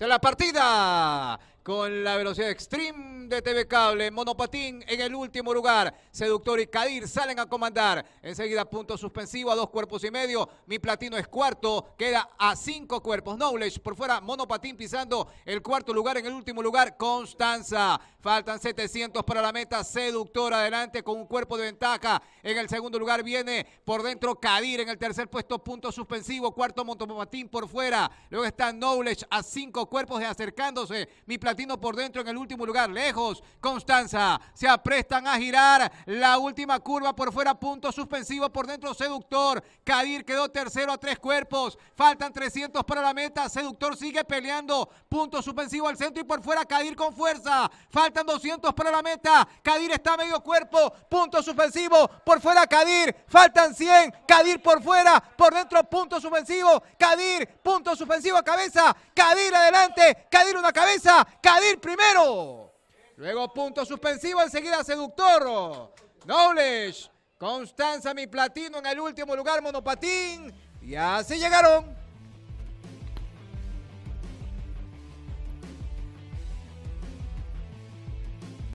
Se la partida con la velocidad extreme de TV Cable. Monopatín en el último lugar. Seductor y Kadir salen a comandar. Enseguida punto suspensivo a dos cuerpos y medio. Mi platino es cuarto. Queda a cinco cuerpos. Knowledge por fuera. Monopatín pisando el cuarto lugar. En el último lugar, Constanza. Faltan 700 para la meta Seductor Adelante con un cuerpo de ventaja. En el segundo lugar viene por dentro Kadir. En el tercer puesto, punto suspensivo. Cuarto, Montomatín por fuera. Luego está Knowledge a cinco cuerpos de acercándose. Mi platino por dentro en el último lugar. Lejos, Constanza. Se aprestan a girar. La última curva por fuera, punto suspensivo por dentro, seductor. Kadir quedó tercero a tres cuerpos. Faltan 300 para la meta. Seductor sigue peleando. Punto suspensivo al centro y por fuera, Kadir con fuerza. Falta Faltan 200 para la meta. Kadir está medio cuerpo. Punto suspensivo. Por fuera Kadir. Faltan 100. Kadir por fuera. Por dentro punto suspensivo. Kadir. Punto suspensivo a cabeza. Kadir adelante. Kadir una cabeza. Kadir primero. Luego punto suspensivo. Enseguida seductor. Knowledge. Constanza mi platino en el último lugar monopatín. Y así llegaron.